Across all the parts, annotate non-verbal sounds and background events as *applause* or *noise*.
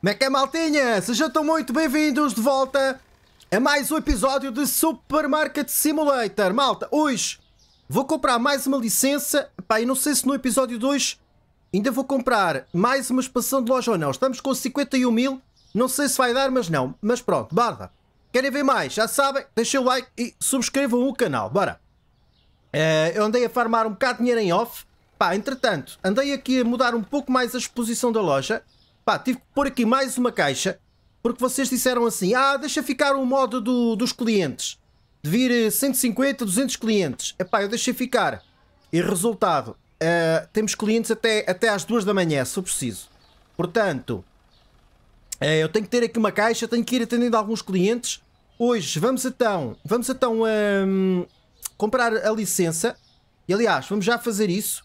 Como é que é, maltinha? Sejam tão muito bem-vindos de volta a mais um episódio de Supermarket Simulator. Malta, hoje vou comprar mais uma licença. Pá, e não sei se no episódio 2 ainda vou comprar mais uma expansão de loja ou não. Estamos com 51 mil. Não sei se vai dar, mas não. Mas pronto, barda. Querem ver mais? Já sabem, deixem o like e subscrevam o canal. Bora. Eh, eu andei a farmar um bocado de dinheiro em off. Pá, entretanto, andei aqui a mudar um pouco mais a exposição da loja. Pá, tive que pôr aqui mais uma caixa porque vocês disseram assim: ah, deixa ficar o modo do, dos clientes, de vir 150, eh, 200 clientes. é pá, eu deixei ficar. E resultado: uh, temos clientes até, até às 2 da manhã, se eu preciso. Portanto, uh, eu tenho que ter aqui uma caixa, tenho que ir atendendo alguns clientes. Hoje vamos então, vamos então um, comprar a licença. E aliás, vamos já fazer isso.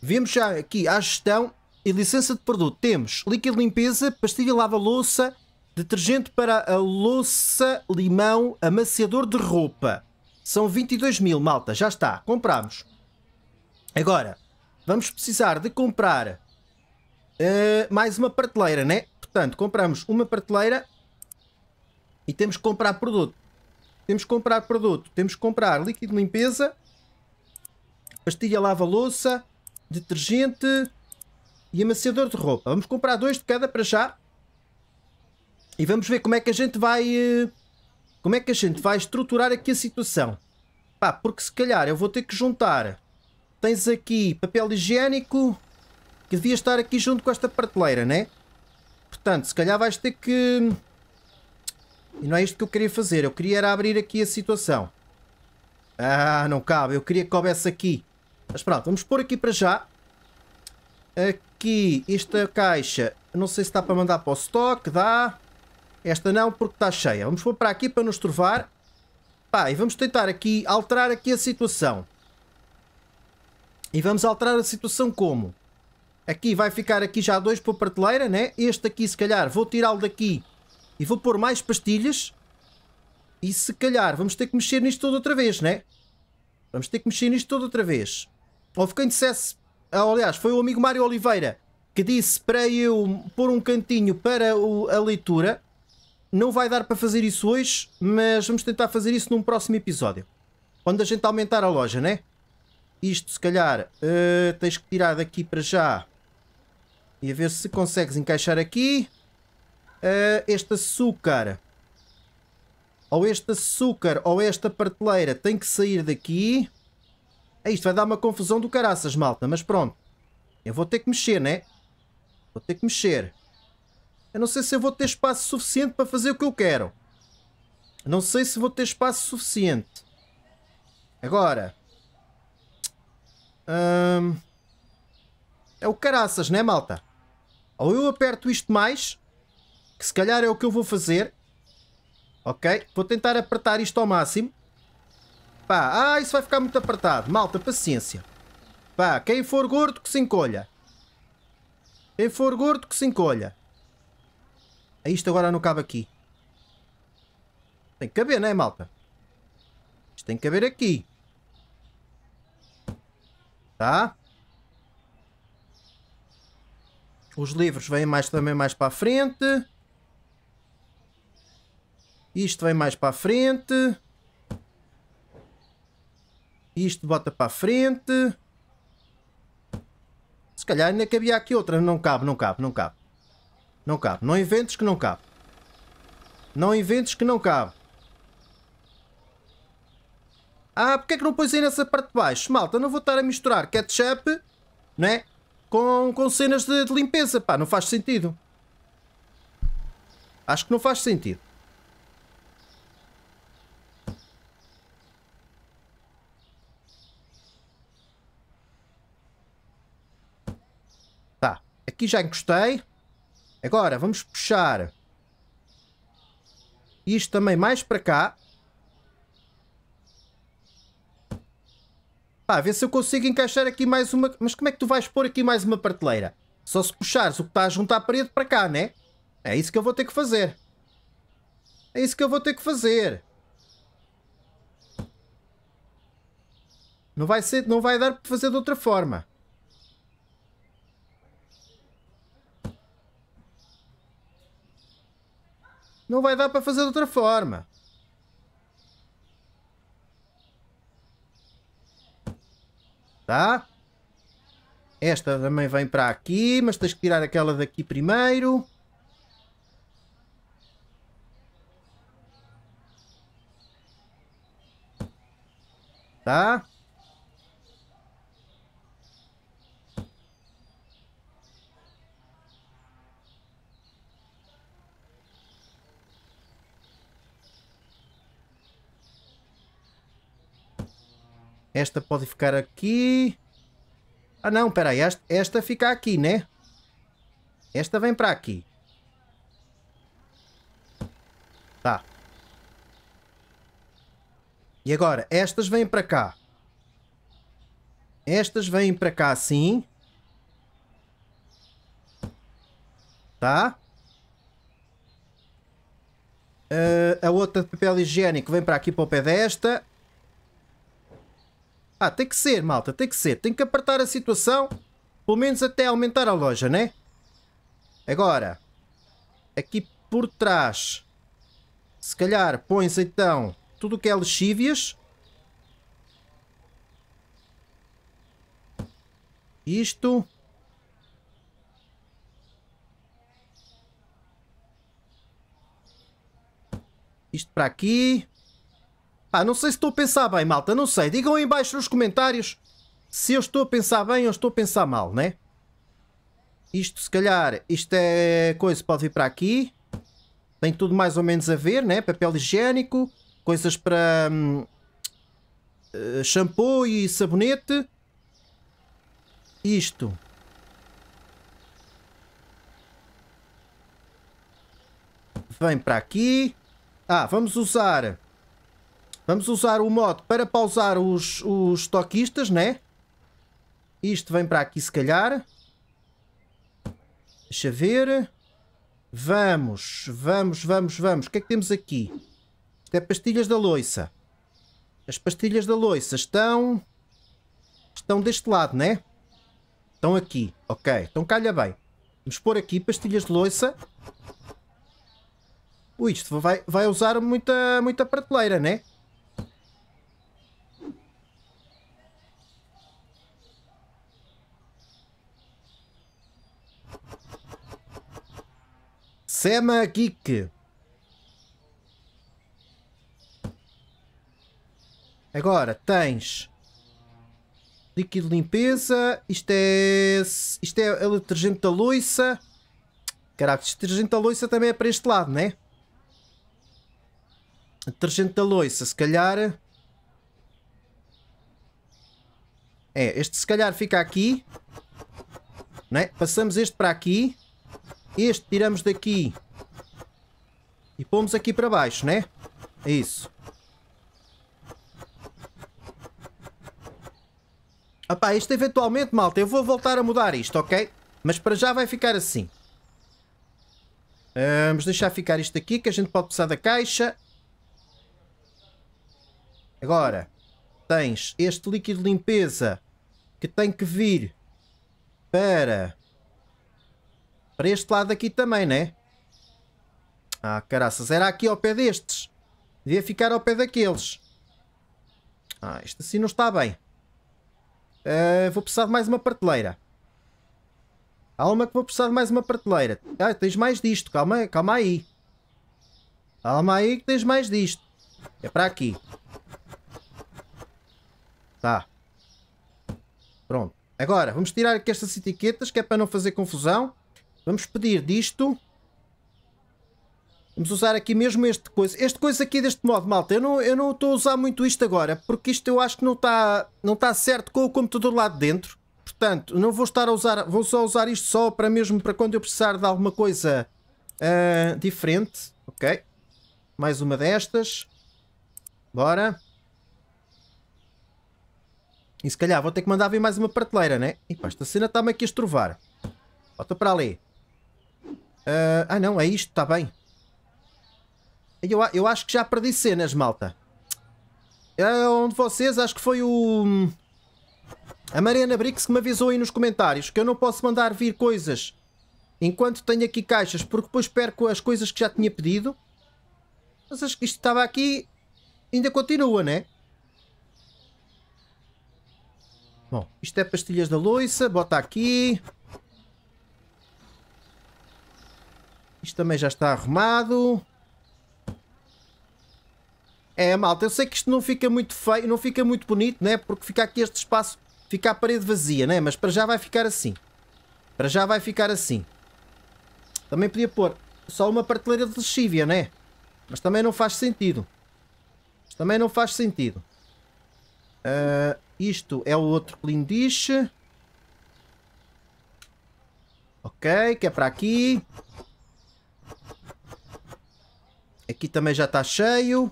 Vemos já aqui à gestão e licença de produto temos líquido limpeza, pastilha lava-louça, detergente para a louça, limão, amaciador de roupa. São 22 mil, malta, já está, compramos. Agora, vamos precisar de comprar uh, mais uma prateleira, né? Portanto, compramos uma prateleira e temos que comprar produto. Temos que comprar produto, temos que comprar líquido de limpeza, pastilha lava-louça, detergente, e amaciador de roupa. Vamos comprar dois de cada para já. E vamos ver como é que a gente vai... Eh, como é que a gente vai estruturar aqui a situação. Pá, porque se calhar eu vou ter que juntar. Tens aqui papel higiênico. Que devia estar aqui junto com esta prateleira, né? Portanto, se calhar vais ter que... E não é isto que eu queria fazer. Eu queria era abrir aqui a situação. Ah, não cabe. Eu queria que houvesse aqui. Mas pronto, vamos pôr aqui para já. Aqui, esta caixa, não sei se está para mandar para o stock, dá. Esta não, porque está cheia. Vamos pôr para aqui para nos trovar. Pá, e vamos tentar aqui, alterar aqui a situação. E vamos alterar a situação como? Aqui vai ficar aqui já dois para a prateleira, né? Este aqui, se calhar, vou tirá-lo daqui e vou pôr mais pastilhas. E se calhar vamos ter que mexer nisto tudo outra vez, né? Vamos ter que mexer nisto tudo outra vez. Houve quem dissesse Oh, aliás, foi o amigo Mário Oliveira que disse para eu pôr um cantinho para o, a leitura. Não vai dar para fazer isso hoje, mas vamos tentar fazer isso num próximo episódio. Quando a gente aumentar a loja, né? Isto, se calhar, uh, tens que tirar daqui para já. E a ver se consegues encaixar aqui. Uh, este açúcar. Ou este açúcar, ou esta prateleira tem que sair daqui. É isto, vai dar uma confusão do caraças, malta, mas pronto. Eu vou ter que mexer, né? Vou ter que mexer. Eu não sei se eu vou ter espaço suficiente para fazer o que eu quero. Eu não sei se vou ter espaço suficiente. Agora. Hum, é o caraças, né, malta? Ou eu aperto isto mais, que se calhar é o que eu vou fazer. Ok? Vou tentar apertar isto ao máximo. Pá, ah, isso vai ficar muito apertado. Malta, paciência. Pá, quem for gordo que se encolha. Quem for gordo que se encolha. Ah, isto agora não cabe aqui. Tem que caber, não é, malta? Isto tem que caber aqui. Tá? Os livros vêm mais também mais para a frente. Isto vem mais para a frente. Isto bota para a frente. Se calhar ainda cabia aqui outra. Não cabe, não cabe, não cabe. Não cabe. Não inventes que não cabe. Não inventes que não cabe. Ah, porque é que não pôs aí nessa parte de baixo? Malta, não vou estar a misturar ketchup, né? Com, com cenas de, de limpeza, pá, não faz sentido. Acho que não faz sentido. Aqui já encostei. Agora vamos puxar isto também mais para cá. Pá, ver se eu consigo encaixar aqui mais uma... Mas como é que tu vais pôr aqui mais uma prateleira? Só se puxares o que está a juntar à parede para cá, né? É isso que eu vou ter que fazer. É isso que eu vou ter que fazer. Não vai, ser, não vai dar para fazer de outra forma. Não vai dar para fazer de outra forma. Tá? Esta também vem para aqui, mas tens que tirar aquela daqui primeiro. Tá? Esta pode ficar aqui. Ah não, espera aí. Esta, esta fica aqui, né? Esta vem para aqui. Tá. E agora, estas vêm para cá. Estas vêm para cá assim. Tá? Uh, a outra de papel higiênico vem para aqui para o pé desta. Ah, tem que ser, malta, tem que ser. Tem que apertar a situação, pelo menos até aumentar a loja, né? Agora, aqui por trás, se calhar põe-se então tudo o que é lexívias. Isto. Isto para aqui. Pá, não sei se estou a pensar bem, malta, não sei. Digam aí embaixo nos comentários se eu estou a pensar bem ou estou a pensar mal, né? Isto, se calhar, isto é coisa, pode vir para aqui. Tem tudo mais ou menos a ver, né? Papel higiênico, coisas para hum, eh, shampoo e sabonete. Isto. Vem para aqui. Ah, vamos usar Vamos usar o modo para pausar os, os toquistas, né? Isto vem para aqui, se calhar. Deixa ver. Vamos, vamos, vamos, vamos. O que é que temos aqui? Isto é pastilhas da loiça. As pastilhas da loiça estão... Estão deste lado, né? Estão aqui. Ok, então calha bem. Vamos pôr aqui pastilhas de loiça. Ui, isto vai, vai usar muita, muita prateleira, né? Sema Geek. Agora tens líquido de limpeza. Isto é. Isto é o detergente da loiça. Caraca, detergente é da loiça também é para este lado, não é? Detergente da loiça, se calhar. É, este se calhar fica aqui. né Passamos este para aqui. Este tiramos daqui. E pomos aqui para baixo, né? É isso. Opá, isto eventualmente, malta, eu vou voltar a mudar isto, ok? Mas para já vai ficar assim. Vamos deixar ficar isto aqui, que a gente pode passar da caixa. Agora, tens este líquido de limpeza que tem que vir para para este lado aqui também, né? Ah, caraças. Era aqui ao pé destes. Devia ficar ao pé daqueles. Ah, isto assim não está bem. Uh, vou precisar de mais uma prateleira. Calma que vou precisar de mais uma prateleira. Ah, tens mais disto. Calma, calma aí. Calma aí que tens mais disto. É para aqui. Tá. Pronto. Agora, vamos tirar aqui estas etiquetas que é para não fazer confusão. Vamos pedir disto. Vamos usar aqui mesmo este coisa. Este coisa aqui deste modo, malta. Eu não, eu não estou a usar muito isto agora, porque isto eu acho que não está não está certo com o computador lá de dentro. Portanto, não vou estar a usar, vou só usar isto só para mesmo para quando eu precisar de alguma coisa uh, diferente. Ok. Mais uma destas. Bora. E se calhar vou ter que mandar vir mais uma prateleira, né? E pá, esta cena está-me aqui a estrovar. Volta para ali. Uh, ah não, é isto, está bem. Eu, eu acho que já perdi cenas, malta. É um de vocês, acho que foi o... Hum, a Mariana Brix que me avisou aí nos comentários que eu não posso mandar vir coisas enquanto tenho aqui caixas, porque depois perco as coisas que já tinha pedido. Mas acho que isto estava aqui ainda continua, né? Bom, isto é pastilhas da loiça, bota aqui. Isto também já está arrumado. É, malta, eu sei que isto não fica muito feio, não fica muito bonito, né? Porque fica aqui este espaço, fica a parede vazia, né? Mas para já vai ficar assim. Para já vai ficar assim. Também podia pôr só uma prateleira de lexívia, né? Mas também não faz sentido. também não faz sentido. Uh, isto é o outro clean Ok, que é para aqui. Aqui também já está cheio.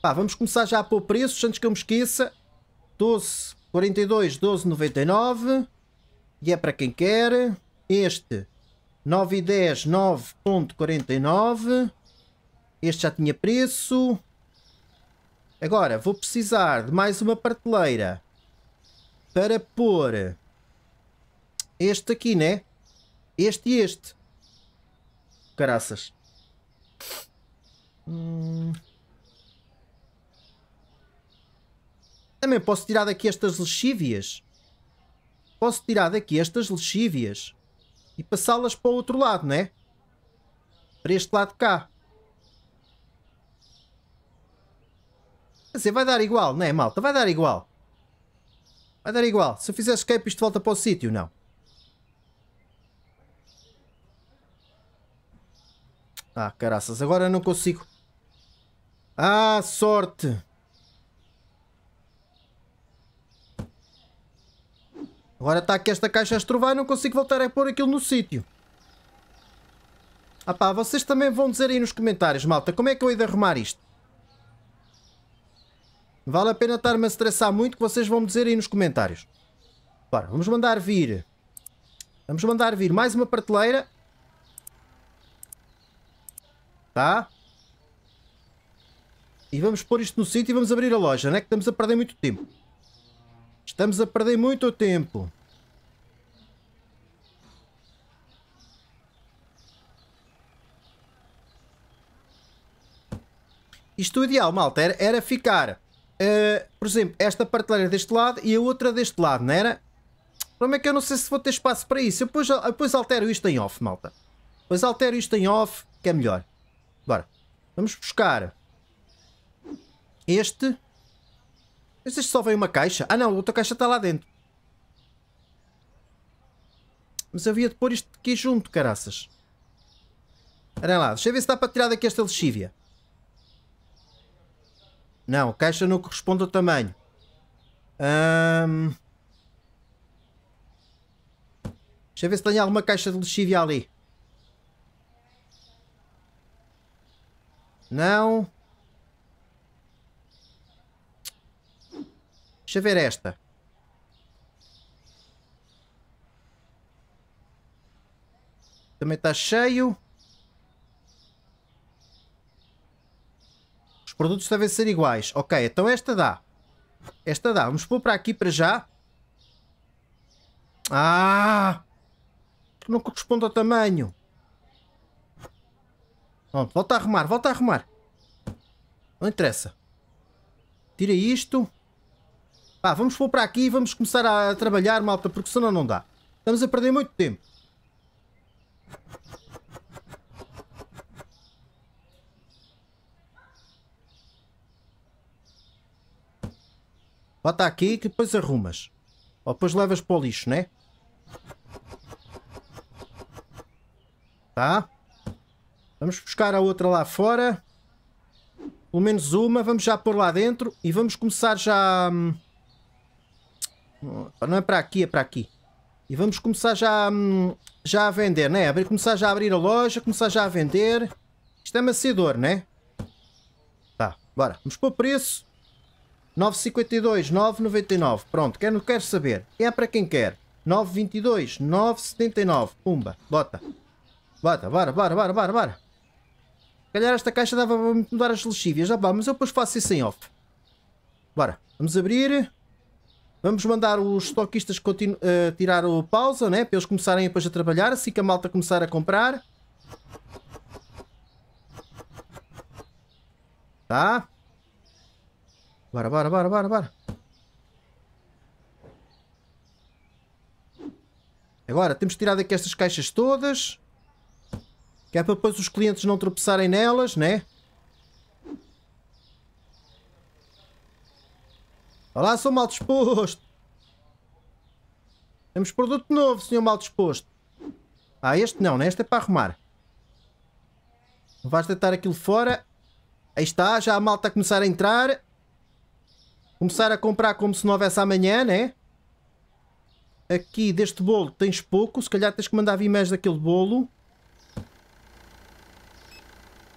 Pá, vamos começar já a pôr preços antes que eu me esqueça. 12, 42, 12,99. E é para quem quer. Este, 9 e 10, 9,49. Este já tinha preço. Agora, vou precisar de mais uma prateleira para pôr este aqui, né? Este e este caraças. Hum... Também posso tirar daqui estas lexívias. Posso tirar daqui estas lexívias e passá-las para o outro lado, não é? Para este lado de cá. Quer vai dar igual, não é, malta? Vai dar igual. Vai dar igual. Se eu fizer escape, isto volta para o sítio, não. Ah, caraças, agora não consigo. Ah, sorte! Agora está aqui esta caixa a estrovar e não consigo voltar a pôr aquilo no sítio. Ah pá, vocês também vão dizer aí nos comentários, malta, como é que eu hei de arrumar isto? Vale a pena estar-me a estressar muito que vocês vão me dizer aí nos comentários. Bora, vamos mandar vir. Vamos mandar vir mais uma prateleira. Tá? E vamos pôr isto no sítio e vamos abrir a loja. Não é que estamos a perder muito tempo. Estamos a perder muito tempo. Isto o é ideal, malta, era, era ficar, uh, por exemplo, esta prateleira deste lado e a outra deste lado, não era? O problema é que eu não sei se vou ter espaço para isso. Eu depois, eu depois altero isto em off, malta. Depois altero isto em off, que é melhor. Bora. Vamos buscar este. Mas este só veio uma caixa? Ah não, outra caixa está lá dentro. Mas havia de pôr isto aqui junto, caraças. Olha lá, deixa eu ver se dá para tirar daqui esta lexívia. Não, a caixa não corresponde ao tamanho. Hum... Deixa eu ver se tem alguma caixa de lexívia ali. Não. Deixa ver esta. Também está cheio. Os produtos devem ser iguais. Ok, então esta dá. Esta dá. Vamos pôr para aqui para já. Ah! Não corresponde ao tamanho. Pronto, volta a arrumar, volta a arrumar. Não interessa. Tira isto. Pá, vamos pôr para aqui e vamos começar a trabalhar, malta, porque senão não dá. Estamos a perder muito tempo. Bota aqui que depois arrumas. Ou depois levas para o lixo, né? Tá? Vamos buscar a outra lá fora. Pelo menos uma. Vamos já pôr lá dentro. E vamos começar já... Hum, oh, não é para aqui, é para aqui. E vamos começar já, hum, já a vender, né? começar já a abrir a loja, começar já a vender. Isto é macedor, né? Tá, bora. Vamos pôr preço. 9,52, 9,99. Pronto, quer não quer saber. É para quem quer. 9,22, 9,79. Pumba, bota. Bota, bora, bora, bora, bora, bora calhar esta caixa dava para mudar as lexívias. já ah, pá, mas eu depois faço isso em off. Bora, vamos abrir. Vamos mandar os estoquistas uh, tirar o pausa, né? Para eles começarem depois a trabalhar, assim que a malta começar a comprar. Tá? Bora, bora, bora, bora, bora. Agora, temos tirado aqui estas caixas todas. Que é para depois os clientes não tropeçarem nelas, né? Olá, sou mal disposto. Temos produto novo, senhor mal disposto. Ah, este não, né? Este é para arrumar. Vais deitar aquilo fora. Aí está, já a malta a começar a entrar. Começar a comprar como se não houvesse amanhã, né? Aqui deste bolo tens pouco. Se calhar tens que mandar vir mais daquele bolo.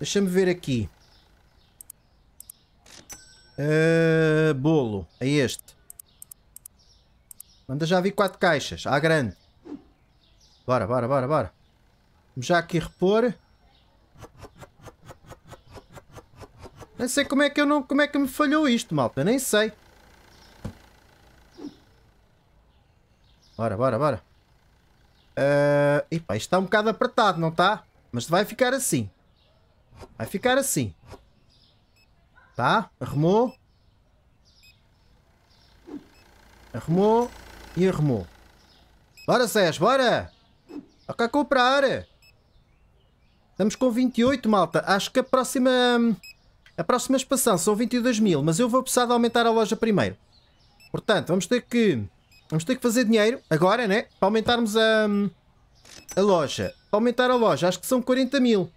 Deixa-me ver aqui. Uh, bolo. É este. Manda já vir quatro caixas. À grande. Bora, bora, bora, bora. Vamos já aqui repor. Nem sei como é que eu não, como é que me falhou isto, malta, nem sei. Bora, bora, bora. Uh, isto está um bocado apertado, não está? Mas vai ficar assim. Vai ficar assim. Tá? Arrumou. Arrumou e arrumou. Bora, Sérgio, bora! Toca a comprar! Estamos com 28, malta. Acho que a próxima... A próxima expansão são 22 mil, mas eu vou precisar de aumentar a loja primeiro. Portanto, vamos ter que... Vamos ter que fazer dinheiro agora, né? Para aumentarmos a... A loja. Para aumentar a loja, acho que são 40 mil.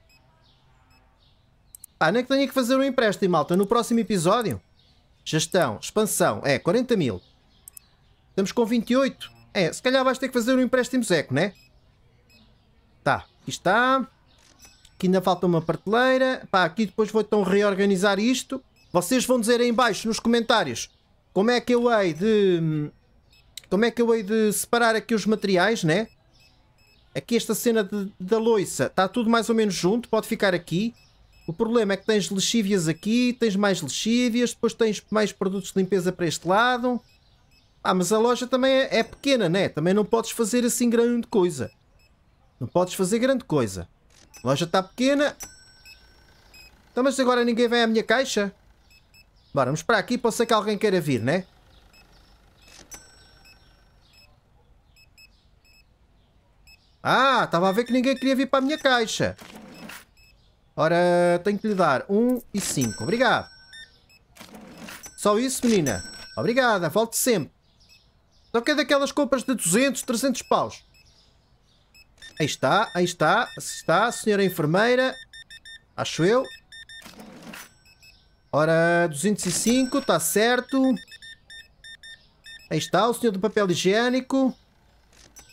Ah, nem que tenha que fazer um empréstimo, malta. No próximo episódio. Gestão, expansão. É, 40 mil. Estamos com 28. É, se calhar vais ter que fazer um empréstimo seco, né? Tá, aqui está. Aqui ainda falta uma prateleira. Pá, aqui depois vou então reorganizar isto. Vocês vão dizer aí embaixo, nos comentários, como é que eu hei de... Como é que eu hei de separar aqui os materiais, né? Aqui esta cena de, da loiça está tudo mais ou menos junto, pode ficar aqui. O problema é que tens lexívias aqui, tens mais lexívias, depois tens mais produtos de limpeza para este lado. Ah, mas a loja também é, é pequena, né? Também não podes fazer assim grande coisa. Não podes fazer grande coisa. A loja está pequena. Então, mas agora ninguém vem à minha caixa? Bora, vamos para aqui, pode ser que alguém queira vir, né? Ah, estava a ver que ninguém queria vir para a minha caixa. Ora, tenho que lhe dar 1 e 5. Obrigado. Só isso, menina. Obrigada, volte sempre. Só então que é daquelas compras de 200, 300 paus. Aí está, aí está, assim está, senhora enfermeira. Acho eu. Ora, 205, está certo. Aí está, o senhor do papel higiênico.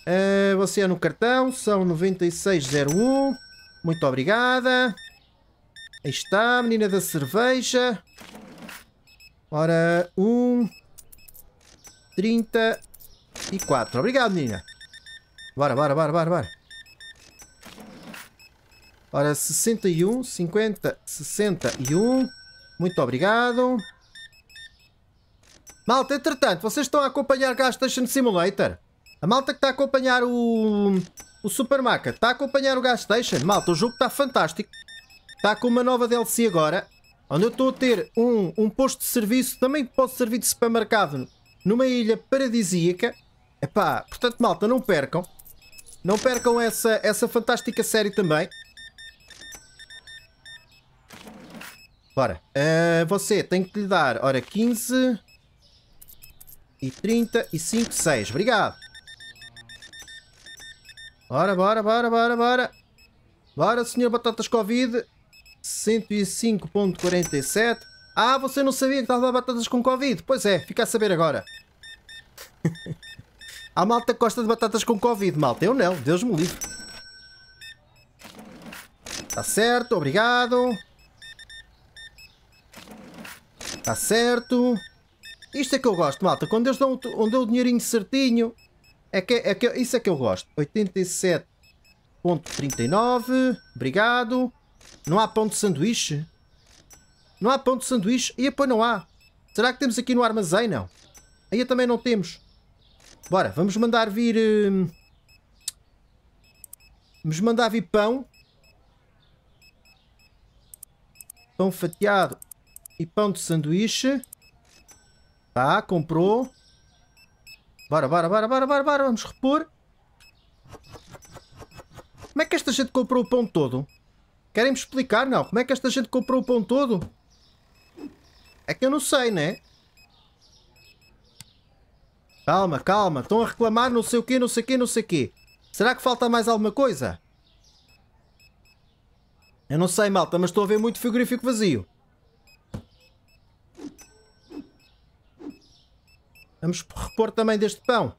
Uh, você é no cartão, são 9601. Muito obrigada. Aí está, menina da cerveja. Ora, um... Trinta e quatro. Obrigado, menina. Bora, bora, bora, bora, bora. Ora, 61, 50, 61. Muito obrigado. Malta, entretanto, vocês estão a acompanhar Gas Station Simulator? A malta que está a acompanhar o, o Supermarket, está a acompanhar o Gas Station? Malta, o jogo está fantástico. Está com uma nova DLC agora, onde eu estou a ter um, um posto de serviço, também pode servir de supermercado, numa ilha paradisíaca. Epá, portanto, malta, não percam. Não percam essa, essa fantástica série também. Bora. Uh, você tem que lhe dar, ora, 15 e 30 e 5, 6. Obrigado. Bora, bora, bora, bora, bora. Bora, senhor Batatas Covid. 105.47. Ah, você não sabia que estava batatas com Covid? Pois é, fica a saber agora. *laughs* a malta gosta de batatas com Covid, malta. Eu não, Deus me livre. Está certo, obrigado. Está certo. Isto é que eu gosto, malta. Quando eles dão, dão o dinheirinho certinho, é que, é que, isso é que eu gosto. 87.39. Obrigado. Não há pão de sanduíche? Não há pão de sanduíche? E apoio não há. Será que temos aqui no armazém? Não. Aí também não temos. Bora, vamos mandar vir... Hum, vamos mandar vir pão. Pão fatiado e pão de sanduíche. Tá, comprou. Bora, bora, bora, bora, bora, bora. Vamos repor. Como é que esta gente comprou o pão todo? Querem-me explicar, não? Como é que esta gente comprou o pão todo? É que eu não sei, né? Calma, calma. Estão a reclamar não sei o quê, não sei o quê, não sei o quê. Será que falta mais alguma coisa? Eu não sei, malta, mas estou a ver muito frigorífico vazio. Vamos repor também deste pão.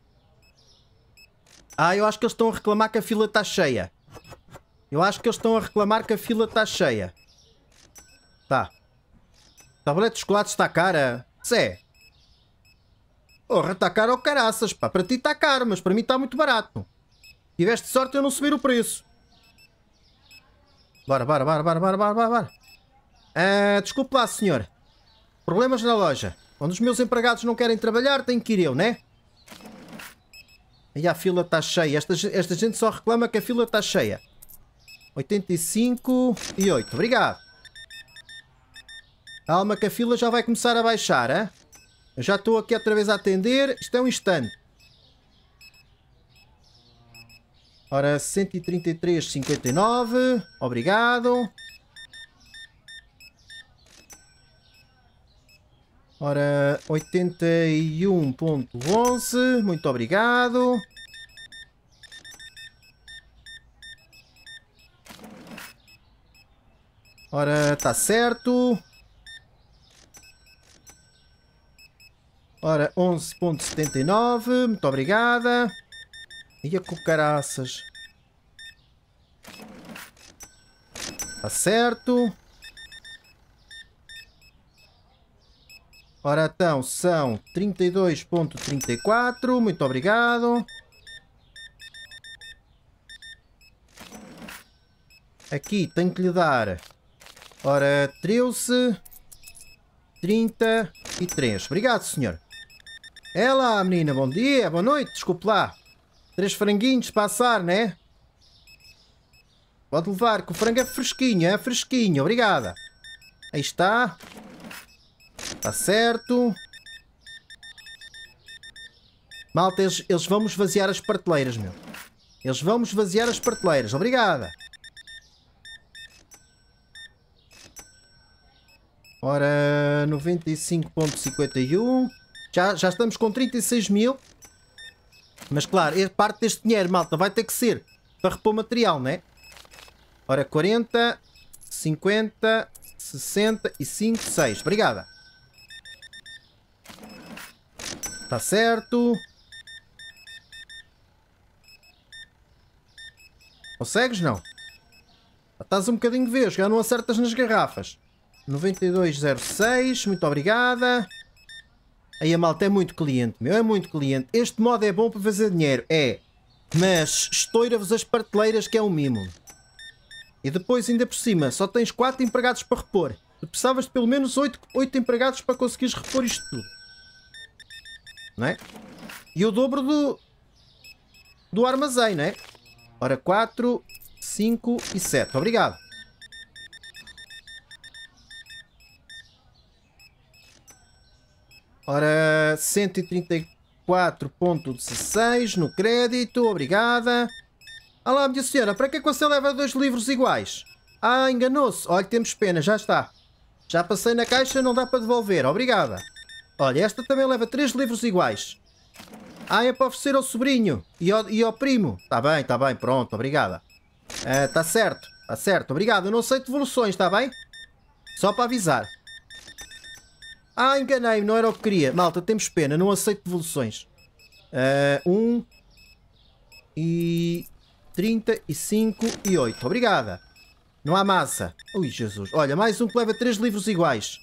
Ah, eu acho que eles estão a reclamar que a fila está cheia. Eu acho que eles estão a reclamar que a fila está cheia. Tá. Tablete de chocolate está cara. Zé. Porra, está caro ao caraças, pá. Para ti está caro, mas para mim está muito barato. Tiveste sorte eu não subir o preço. Bora, bora, bora, bora, bora, bora, bora. Ah, desculpe lá, senhor. Problemas na loja. Quando os meus empregados não querem trabalhar, tenho que ir eu, né? E a fila está cheia. Esta, esta gente só reclama que a fila está cheia. 85 e 8. Obrigado. Alma que a fila já vai começar a baixar, hein? Já estou aqui outra vez a atender. Isto é um instante. Ora, 133,59. Obrigado. Ora, 81.11. Muito obrigado. Ora, tá certo. Ora, 11.79. Muito obrigada. E a cucaraças. Tá certo. Ora então, são 32.34. Muito obrigado. Aqui tenho que lhe dar Ora, 13, 33. Obrigado, senhor. É lá, menina, bom dia, boa noite, desculpe lá. Três franguinhos para assar, né? Pode levar, que o frango é fresquinho, é fresquinho, obrigada. Aí está. Está certo. Malta, eles, eles vão esvaziar as prateleiras, meu. Eles vão esvaziar as prateleiras, obrigada. Ora, 95.51. Já, já estamos com 36 mil. Mas claro, parte deste dinheiro, malta, vai ter que ser para repor material, né? Ora, 40, 50, 65, 6. Obrigada. Está certo. Consegues, não? Estás um bocadinho vesgo, já não acertas nas garrafas. 9206, muito obrigada. Aí a malta é muito cliente, meu, é muito cliente. Este modo é bom para fazer dinheiro, é. Mas estoura-vos as prateleiras que é um mimo. E depois, ainda por cima, só tens 4 empregados para repor. Tu precisavas de pelo menos 8, 8 empregados para conseguires repor isto tudo. Não é? E o dobro do, do armazém, não é? Ora, 4, 5 e 7. Obrigado. Ora, 134.16 no crédito, obrigada. Alá, minha senhora, para que é que você leva dois livros iguais? Ah, enganou-se. Olha, temos pena, já está. Já passei na caixa, não dá para devolver, obrigada. Olha, esta também leva três livros iguais. Ah, é para oferecer ao sobrinho e ao, e ao primo. Está bem, está bem, pronto, obrigada. Está ah, tá certo, está certo, obrigado. Eu não aceito devoluções, está bem? Só para avisar. Ah, enganei-me, não era o que queria. Malta, temos pena, não aceito devoluções. Uh, um e 35 e 8. Obrigada. Não há massa. Ui, Jesus. Olha, mais um que leva 3 livros iguais.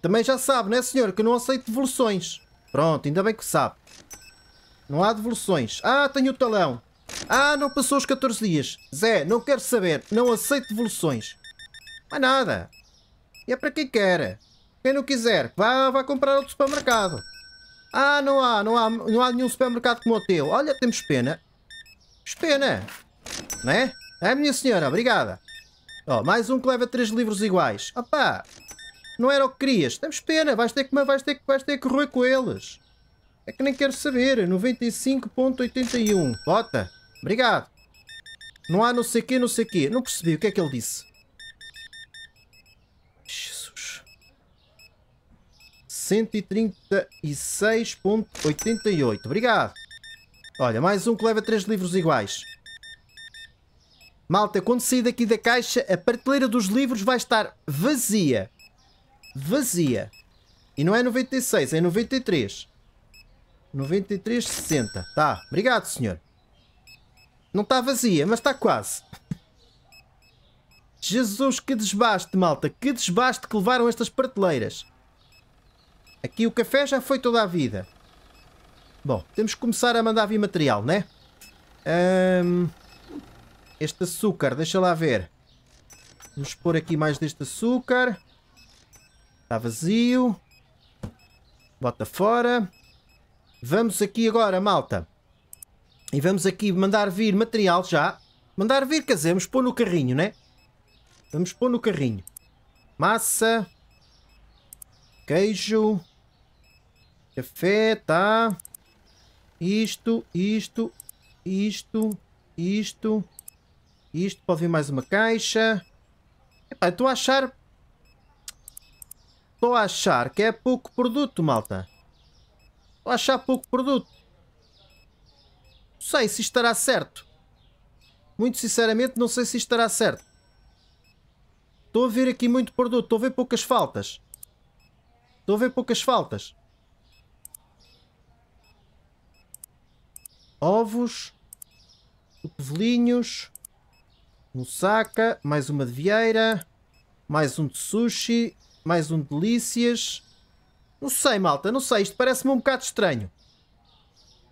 Também já sabe, não é, senhor? Que eu não aceito devoluções. Pronto, ainda bem que sabe. Não há devoluções. Ah, tenho o talão. Ah, não passou os 14 dias. Zé, não quero saber. Não aceito devoluções. Mas nada. E é para quem quer. Quem não quiser, vá, vá comprar outro supermercado. Ah, não há, não há, não há nenhum supermercado como o teu. Olha, temos pena. Temos pena. Né? É, minha senhora, obrigada. Oh, mais um que leva três livros iguais. Opa! não era o que querias. Temos pena, vais ter que, vais ter que, vais ter que correr com eles. É que nem quero saber. 95.81. Bota. Obrigado. Não há não sei quê, não sei quê. Não percebi o que é que ele disse. 136.88. Obrigado. Olha, mais um que leva três livros iguais. Malta, quando sair daqui da caixa, a prateleira dos livros vai estar vazia. Vazia. E não é 96, é 93. 93,60. Tá, obrigado, senhor. Não está vazia, mas está quase. Jesus, que desbaste, malta. Que desbaste que levaram estas prateleiras. Aqui o café já foi toda a vida. Bom, temos que começar a mandar vir material, né? Um, este açúcar, deixa lá ver. Vamos pôr aqui mais deste açúcar. Está vazio. Bota fora. Vamos aqui agora, malta. E vamos aqui mandar vir material já. Mandar vir, quer dizer, vamos pôr no carrinho, né? Vamos pôr no carrinho. Massa. Queijo tá? Isto, isto, isto, isto. Isto, pode vir mais uma caixa. Epá, estou a achar... Estou a achar que é pouco produto, malta. Estou a achar pouco produto. Não sei se estará certo. Muito sinceramente, não sei se estará certo. Estou a ver aqui muito produto. Estou a ver poucas faltas. Estou a ver poucas faltas. ovos, cotovelinhos, moussaka, mais uma de vieira, mais um de sushi, mais um de delícias. Não sei, malta, não sei. Isto parece-me um bocado estranho.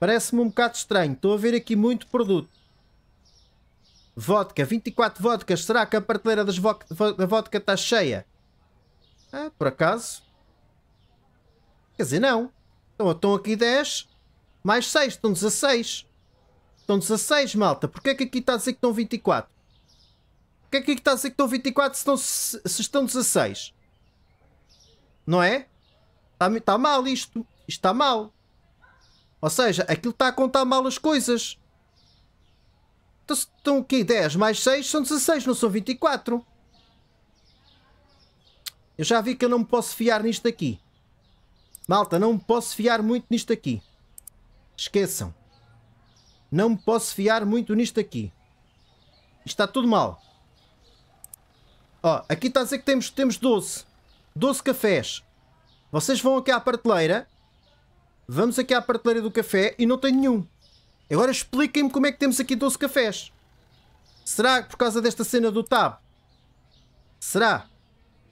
Parece-me um bocado estranho. Estou a ver aqui muito produto. Vodka, 24 vodkas. Será que a prateleira das vo da vodka está cheia? Ah, por acaso. Quer dizer, não. Então, estão aqui 10. Mais 6, estão 16. Estão 16, malta. Porquê que aqui está a dizer que estão 24? Porquê que aqui está a dizer que estão 24 se estão, se estão 16? Não é? Está, está mal isto. Isto está mal. Ou seja, aquilo está a contar mal as coisas. Então, estão aqui 10 mais 6 são 16, não são 24. Eu já vi que eu não me posso fiar nisto aqui. Malta, não me posso fiar muito nisto aqui. Esqueçam. Não me posso fiar muito nisto aqui. Está tudo mal. Ó, oh, aqui está a dizer que temos, temos 12. 12 cafés. Vocês vão aqui à prateleira. Vamos aqui à prateleira do café e não tem nenhum. Agora expliquem-me como é que temos aqui 12 cafés. Será por causa desta cena do tab? Será?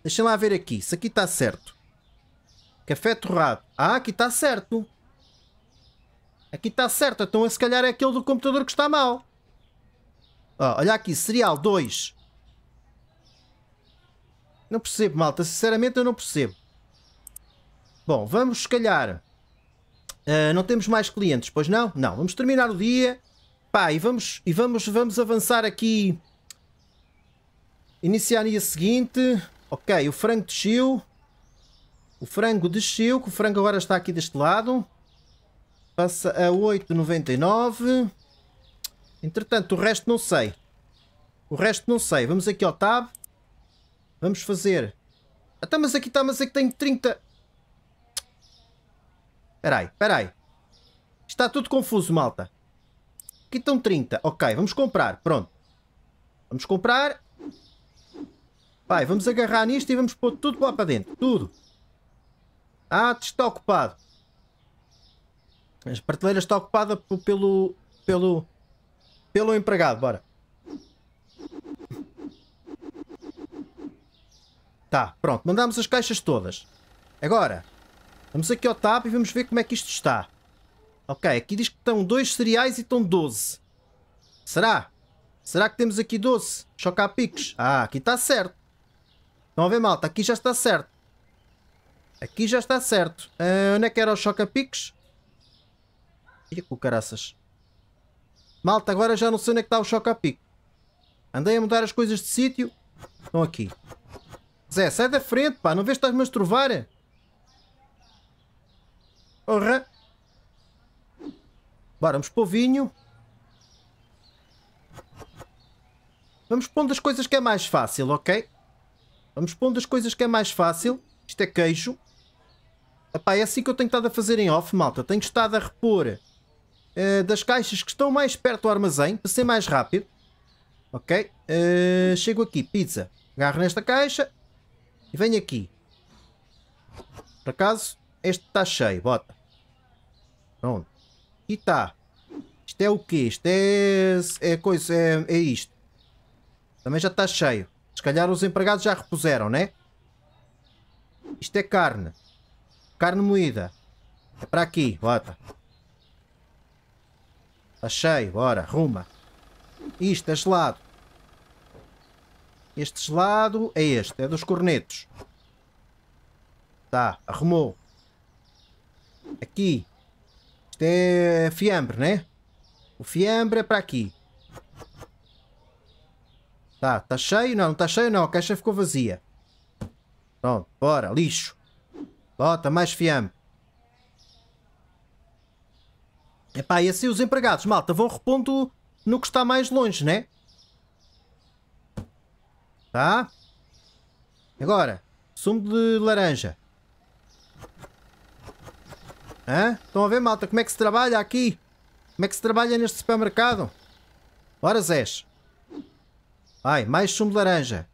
Deixem lá ver aqui, se aqui está certo. Café torrado. Ah, aqui está certo. Aqui está certo, então se calhar é aquele do computador que está mal. Oh, olha aqui, serial 2. Não percebo, malta. Sinceramente, eu não percebo. Bom, vamos se calhar. Uh, não temos mais clientes, pois não? Não, vamos terminar o dia. Pá, e vamos, e vamos, vamos avançar aqui. Iniciar dia seguinte. Ok, o frango desceu. O frango desceu, que o frango agora está aqui deste lado. Passa a 8,99. Entretanto, o resto não sei. O resto não sei. Vamos aqui ao tab. Vamos fazer. Até então, mas aqui está, mas aqui tenho 30. Peraí, peraí. Está tudo confuso, malta. Aqui estão 30. Ok, vamos comprar. Pronto. Vamos comprar. Vai vamos agarrar nisto e vamos pôr tudo lá para dentro. Tudo. Ah, está ocupado. Mas a estão está ocupada pelo. pelo. pelo empregado, bora. Tá, pronto, mandamos as caixas todas. Agora, vamos aqui ao tab e vamos ver como é que isto está. Ok, aqui diz que estão dois cereais e estão 12. Será? Será que temos aqui 12? Chocar picos. Ah, aqui está certo. Estão a ver, malta? Aqui já está certo. Aqui já está certo. Uh, onde é que era o choca-picos? ridículo, caraças. Malta, agora já não sei onde é que está o choque a pico. Andei a mudar as coisas de sítio. Estão aqui. Zé, sai da frente, pá. Não vês que estás-me a estrovar? Porra. Bora, vamos pôr vinho. Vamos pondo as coisas que é mais fácil, ok? Vamos pondo as coisas que é mais fácil. Isto é queijo. Epá, é assim que eu tenho estado a fazer em off, malta. Tenho estado a repor uh, das caixas que estão mais perto do armazém para ser mais rápido. Ok? Uh, chego aqui, pizza. Agarro nesta caixa e venho aqui. Por acaso, este está cheio, bota. Pronto. E está. Isto é o quê? Isto é. É coisa. É, é isto. Também já está cheio. Se calhar os empregados já repuseram, né? Isto é carne. Carne moída. É para aqui, bota. Achei, tá bora, ruma. Isto é gelado. Este gelado é este, é dos cornetos. Tá, arrumou. Aqui. Isto é fiambre, né? O fiambre é para aqui. Tá, tá cheio? Não, não tá cheio não. A caixa ficou vazia. Pronto, bora, lixo. Bota mais fiambre. Epá, e assim os empregados, malta, vão repondo no que está mais longe, né? Tá? Agora, sumo de laranja. Hã? Estão a ver, malta, como é que se trabalha aqui? Como é que se trabalha neste supermercado? Ora, Zés. Vai, mais sumo de laranja.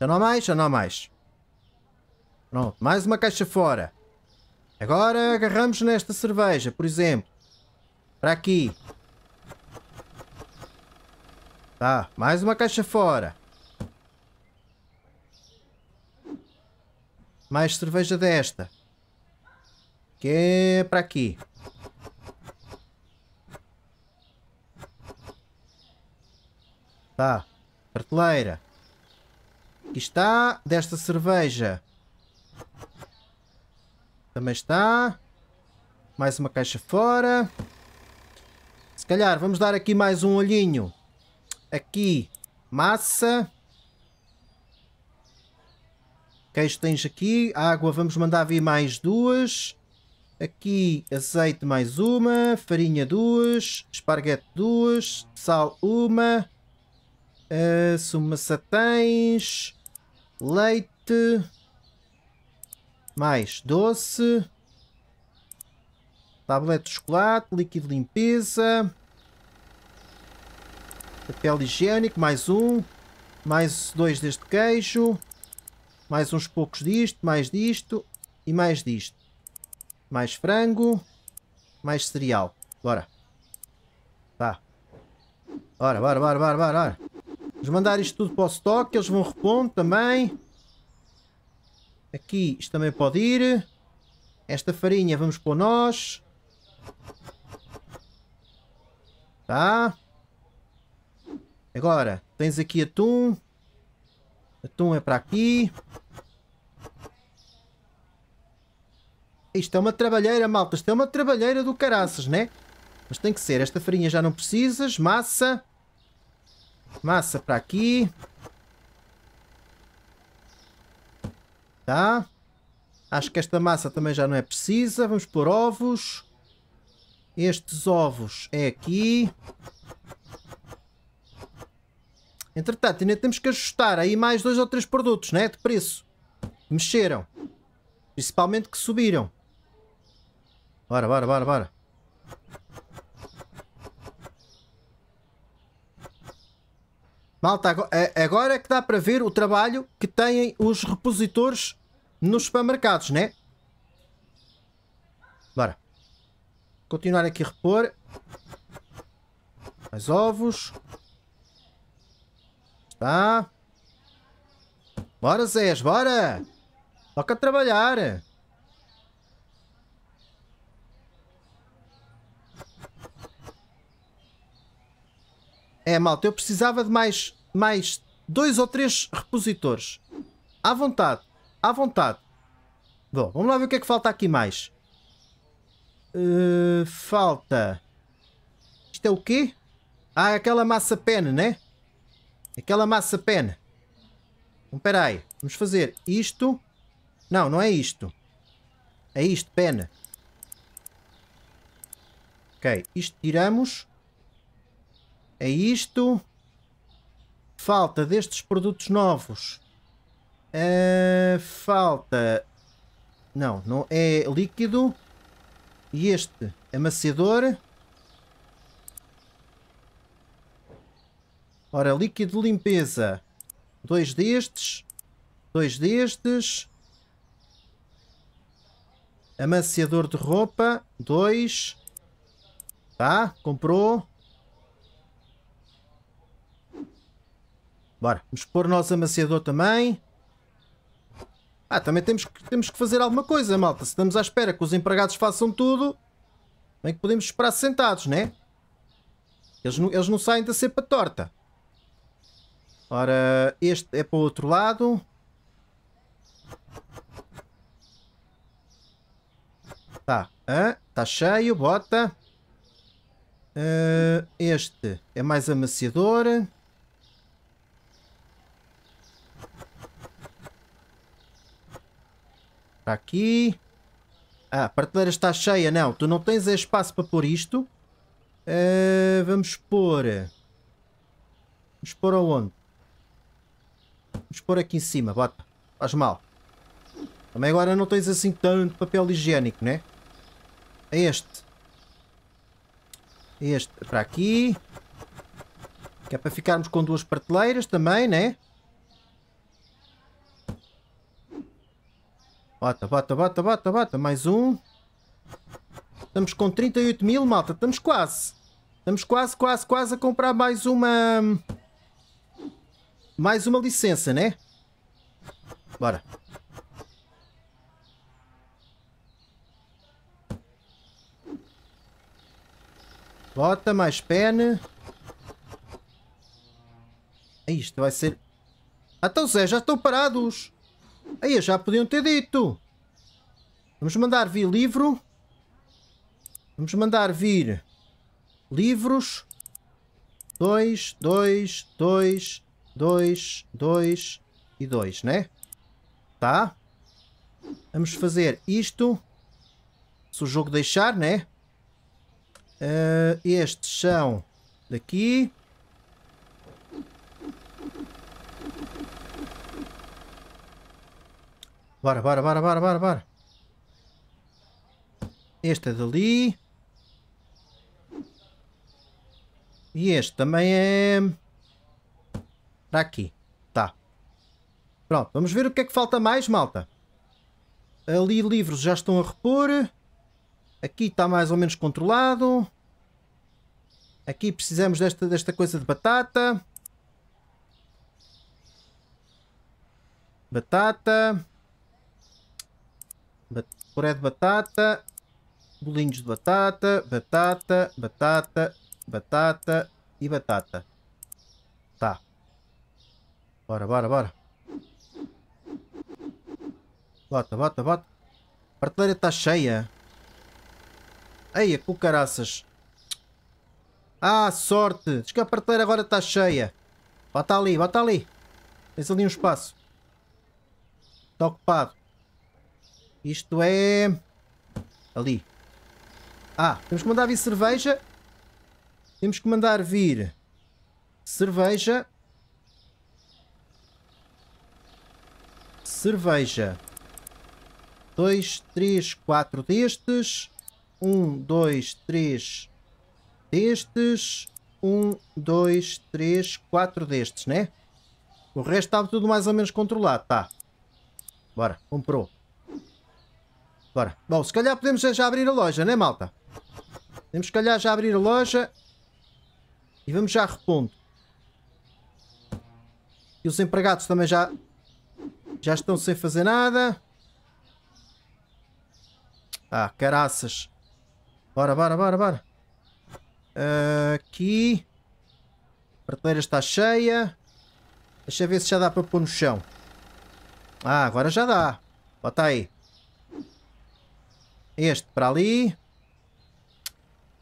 Já não há mais? Já não há mais. Pronto, mais uma caixa fora. Agora agarramos nesta cerveja, por exemplo. Para aqui. Tá, mais uma caixa fora. Mais cerveja desta. Que é para aqui. Tá, prateleira. Aqui está, desta cerveja. Também está. Mais uma caixa fora. Se calhar vamos dar aqui mais um olhinho. Aqui, massa. Queijo tens aqui. Água, vamos mandar vir mais duas. Aqui, azeite mais uma. Farinha duas. Esparguete duas. Sal uma. Uh, eh, suma Leite. Mais doce. Tablete de chocolate, líquido de limpeza. Papel higiênico, mais um. Mais dois deste queijo. Mais uns poucos disto, mais disto e mais disto. Mais frango. Mais cereal. Bora. Tá. Bora, bora, bora, bora, bora. Vamos mandar isto tudo para o stock, eles vão repondo também. Aqui isto também pode ir. Esta farinha vamos pôr nós. Tá. Agora, tens aqui atum. Atum é para aqui. Isto é uma trabalheira, malta. Isto é uma trabalheira do caraças, né? Mas tem que ser. Esta farinha já não precisas. Massa. Massa para aqui. Tá? Acho que esta massa também já não é precisa. Vamos pôr ovos. Estes ovos é aqui. Entretanto, ainda temos que ajustar aí mais dois ou três produtos, né? De preço. Mexeram. Principalmente que subiram. Bora, bora, bora, bora. Malta, é, agora é que dá para ver o trabalho que têm os repositores nos supermercados, né? Bora. Continuar aqui a repor. Mais ovos. tá? Bora, Zés, bora! Toca trabalhar! É, malta, eu precisava de mais, mais dois ou três repositores. À vontade. À vontade. Bom, vamos lá ver o que é que falta aqui mais. Uh, falta... Isto é o quê? Ah, é aquela massa pen, né? Aquela massa pen. Então, peraí, aí. Vamos fazer isto. Não, não é isto. É isto, pen. Ok, isto tiramos. É isto. Falta destes produtos novos. Uh, falta... Não, não é líquido. E este amaciador. Ora, líquido de limpeza. Dois destes. Dois destes. Amaciador de roupa. Dois. Tá? Comprou. Bora. Vamos pôr o nosso amaciador também. Ah, também temos que, temos que fazer alguma coisa, malta. Se estamos à espera que os empregados façam tudo, bem que podemos esperar sentados, né? Eles não, eles não saem da cepa torta. Ora, este é para o outro lado. Tá, está cheio, bota. Uh, este é mais amaciador. Para aqui. Ah, a prateleira está cheia. Não, tu não tens espaço para pôr isto. Uh, vamos pôr... Vamos pôr aonde? Vamos pôr aqui em cima, bota. Faz mal. Também agora não tens assim tanto papel higiênico, né? É este. É este para aqui. Que é para ficarmos com duas prateleiras também, né? Bota, bota, bota, bota, bota. Mais um. Estamos com 38 mil, malta. Estamos quase. Estamos quase, quase, quase a comprar mais uma... Mais uma licença, né? Bora. Bota, mais pena. Isto vai ser... Ah, então, Zé, já estão parados. Aí já podiam ter dito. Vamos mandar vir livro. Vamos mandar vir livros. 2, 2, 2, 2, 2 e 2, né? Tá? Vamos fazer isto. Se o jogo deixar, né? Uh, estes são daqui. Bora, bora, bora, bora, bora, bora. Este é dali. E este também é... Para aqui. Tá. Pronto, vamos ver o que é que falta mais, malta. Ali livros já estão a repor. Aqui está mais ou menos controlado. Aqui precisamos desta, desta coisa de batata. Batata puré de batata, bolinhos de batata, batata, batata, batata e batata. Tá. Bora, bora, bora. Bota, bota, bota. A prateleira está cheia. Eia, com caraças. Ah, sorte! Diz que a prateleira agora está cheia. Bota ali, bota ali. Tens ali um espaço. Está ocupado. Isto é... Ali. Ah, temos que mandar vir cerveja. Temos que mandar vir cerveja. Cerveja. Dois, três, quatro destes. Um, dois, três destes. Um, dois, três, quatro destes, né? O resto estava tudo mais ou menos controlado, tá? Bora, comprou. Bora. Bom, se calhar podemos já abrir a loja, né malta? Podemos se calhar já abrir a loja. E vamos já repondo. E os empregados também já... Já estão sem fazer nada. Ah, caraças. Bora, bora, bora, bora. Uh, aqui. A prateleira está cheia. Deixa eu ver se já dá para pôr no chão. Ah, agora já dá. Bota aí. Este para ali.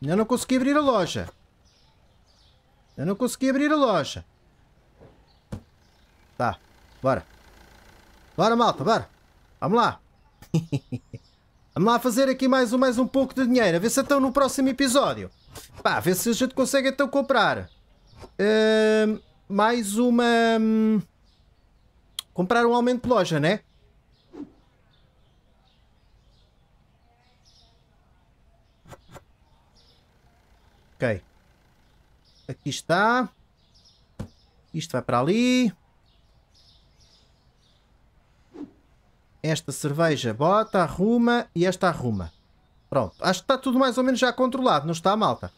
Ainda não consegui abrir a loja. Ainda não consegui abrir a loja. Tá, bora. Bora, malta, bora. Vamos lá. *laughs* Vamos lá fazer aqui mais um, mais um pouco de dinheiro. A ver se então no próximo episódio. Pá, a ver se a gente consegue então comprar. Uh, mais uma... Hum, comprar um aumento de loja, né? Ok. Aqui está. Isto vai para ali. Esta cerveja bota, arruma e esta arruma. Pronto. Acho que está tudo mais ou menos já controlado, não está, malta?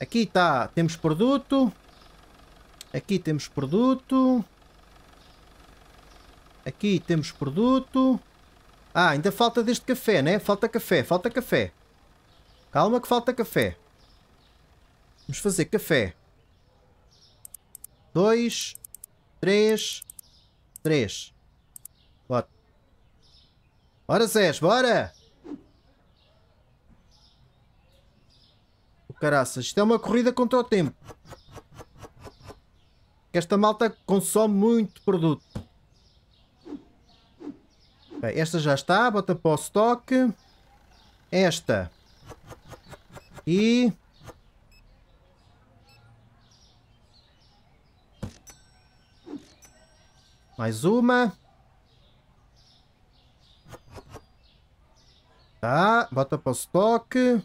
Aqui está. Temos produto. Aqui temos produto. Aqui temos produto. Ah, ainda falta deste café, né? Falta café, falta café. Calma que falta café. Vamos fazer café. 2, 3, 3. Bora. Bora, Zés, bora! O caraças, isto é uma corrida contra o tempo. Esta malta consome muito produto. Bem, esta já está, bota para o stock. Esta. E Mais uma. Tá, bota para o estoque.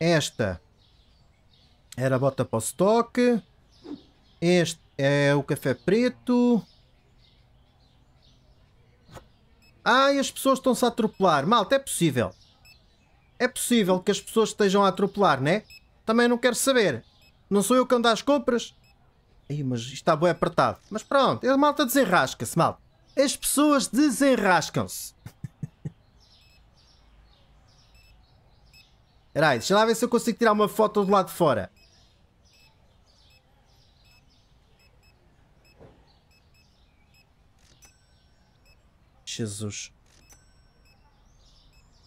Esta era bota para o estoque. Este é o café preto. Ai, as pessoas estão-se a atropelar. Malta, é possível. É possível que as pessoas estejam a atropelar, né? Também não quero saber. Não sou eu que ando às compras. Ei, mas isto está bem apertado. Mas pronto, é a malta desenrasca-se, malta. As pessoas desenrascam-se. *laughs* Espera aí, deixa lá ver se eu consigo tirar uma foto do lado de fora. Jesus.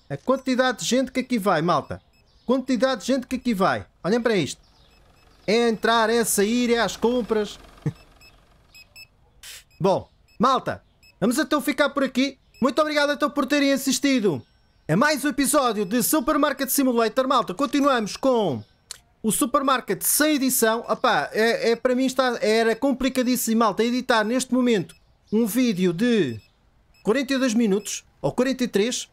A quantidade de gente que aqui vai, malta. Quantidade de gente que aqui vai. Olhem para isto. É entrar, é sair, é às compras. *laughs* Bom, malta, vamos então ficar por aqui. Muito obrigado então por terem assistido a mais um episódio de Supermarket Simulator. Malta, continuamos com o Supermarket sem edição. Opá, é, é, para mim está, era complicadíssimo, malta, editar neste momento um vídeo de 42 minutos ou 43.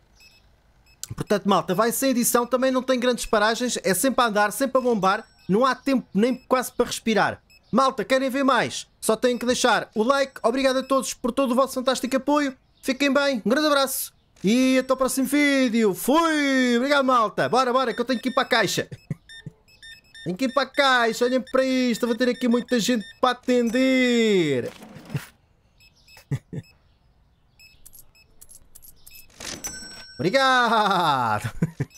Portanto, malta, vai sem edição, também não tem grandes paragens, é sempre a andar, sempre a bombar não há tempo nem quase para respirar. Malta, querem ver mais? Só tenho que deixar o like. Obrigado a todos por todo o vosso fantástico apoio. Fiquem bem, um grande abraço e até o próximo vídeo. Fui! Obrigado, malta. Bora, bora, que eu tenho que ir para a caixa. *laughs* tenho que ir para a caixa. Olhem para isto. Vou ter aqui muita gente para atender. *laughs* Obrigado! *laughs*